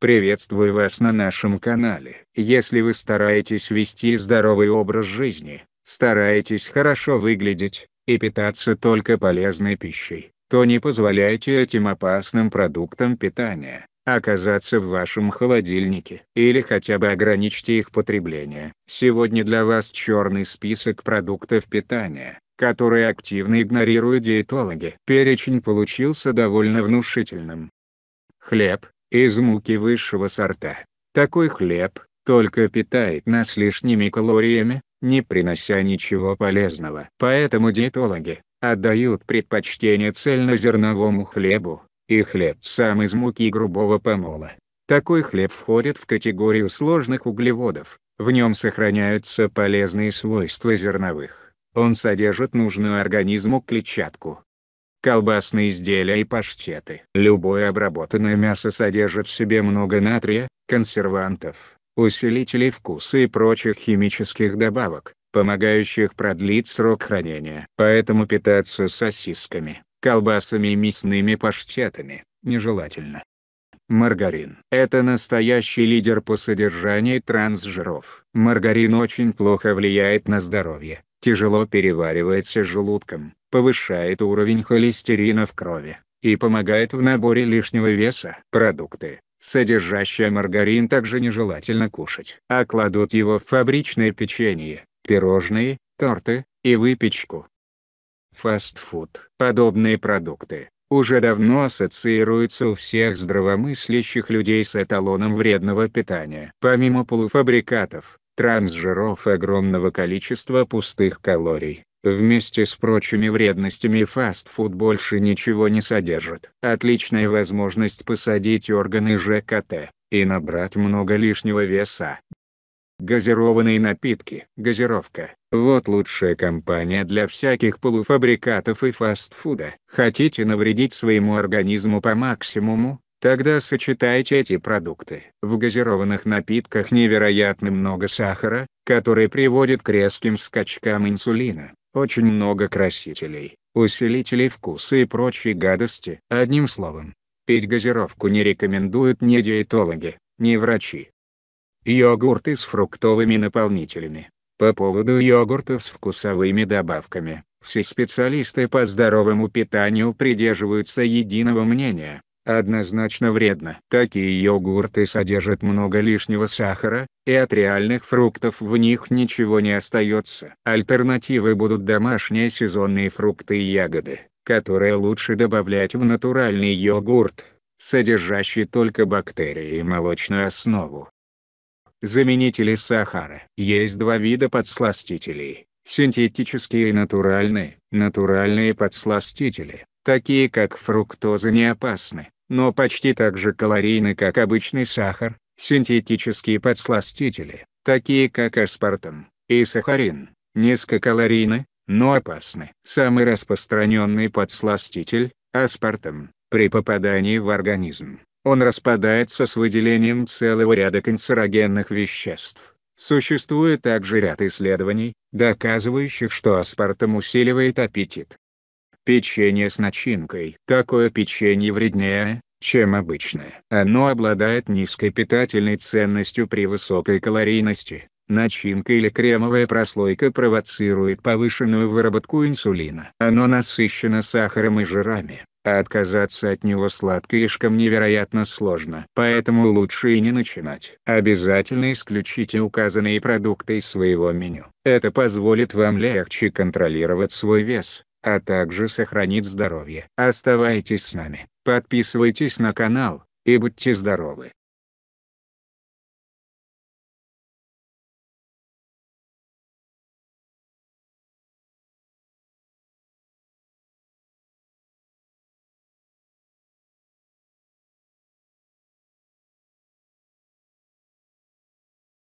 Приветствую вас на нашем канале. Если вы стараетесь вести здоровый образ жизни, стараетесь хорошо выглядеть, и питаться только полезной пищей, то не позволяйте этим опасным продуктам питания оказаться в вашем холодильнике. Или хотя бы ограничьте их потребление. Сегодня для вас черный список продуктов питания, которые активно игнорируют диетологи. Перечень получился довольно внушительным. Хлеб, из муки высшего сорта. Такой хлеб только питает нас лишними калориями, не принося ничего полезного. Поэтому диетологи отдают предпочтение цельнозерновому хлебу, и хлеб сам из муки грубого помола. Такой хлеб входит в категорию сложных углеводов, в нем сохраняются полезные свойства зерновых. Он содержит нужную организму клетчатку, колбасные изделия и паштеты. Любое обработанное мясо содержит в себе много натрия, консервантов, усилителей вкуса и прочих химических добавок, помогающих продлить срок хранения. Поэтому питаться сосисками, колбасами и мясными паштетами нежелательно. Маргарин – это настоящий лидер по содержанию трансжиров. Маргарин очень плохо влияет на здоровье тяжело переваривается желудком, повышает уровень холестерина в крови, и помогает в наборе лишнего веса. Продукты, содержащие маргарин также нежелательно кушать, а кладут его в фабричное печенье, пирожные, торты и выпечку. Фастфуд. Подобные продукты уже давно ассоциируются у всех здравомыслящих людей с эталоном вредного питания. Помимо полуфабрикатов, трансжиров и огромного количества пустых калорий. Вместе с прочими вредностями фастфуд больше ничего не содержит. Отличная возможность посадить органы ЖКТ и набрать много лишнего веса. Газированные напитки. Газировка. Вот лучшая компания для всяких полуфабрикатов и фастфуда. Хотите навредить своему организму по максимуму? Тогда сочетайте эти продукты. В газированных напитках невероятно много сахара, который приводит к резким скачкам инсулина, очень много красителей, усилителей вкуса и прочей гадости. Одним словом, пить газировку не рекомендуют ни диетологи, ни врачи. Йогурты с фруктовыми наполнителями. По поводу йогуртов с вкусовыми добавками, все специалисты по здоровому питанию придерживаются единого мнения однозначно вредно. Такие йогурты содержат много лишнего сахара, и от реальных фруктов в них ничего не остается. Альтернативы будут домашние сезонные фрукты и ягоды, которые лучше добавлять в натуральный йогурт, содержащий только бактерии и молочную основу. Заменители сахара. Есть два вида подсластителей – синтетические и натуральные. Натуральные подсластители такие как фруктоза не опасны, но почти так же калорийны, как обычный сахар, синтетические подсластители, такие как аспартам и сахарин, низкокалорийны, но опасны. Самый распространенный подсластитель – аспартам, при попадании в организм. Он распадается с выделением целого ряда канцерогенных веществ. Существует также ряд исследований, доказывающих, что аспартам усиливает аппетит. Печенье с начинкой. Такое печенье вреднее, чем обычное. Оно обладает низкой питательной ценностью при высокой калорийности. Начинка или кремовая прослойка провоцирует повышенную выработку инсулина. Оно насыщено сахаром и жирами, а отказаться от него сладкоежкам невероятно сложно. Поэтому лучше и не начинать. Обязательно исключите указанные продукты из своего меню. Это позволит вам легче контролировать свой вес а также сохранит здоровье. Оставайтесь с нами, подписывайтесь на канал, и будьте здоровы.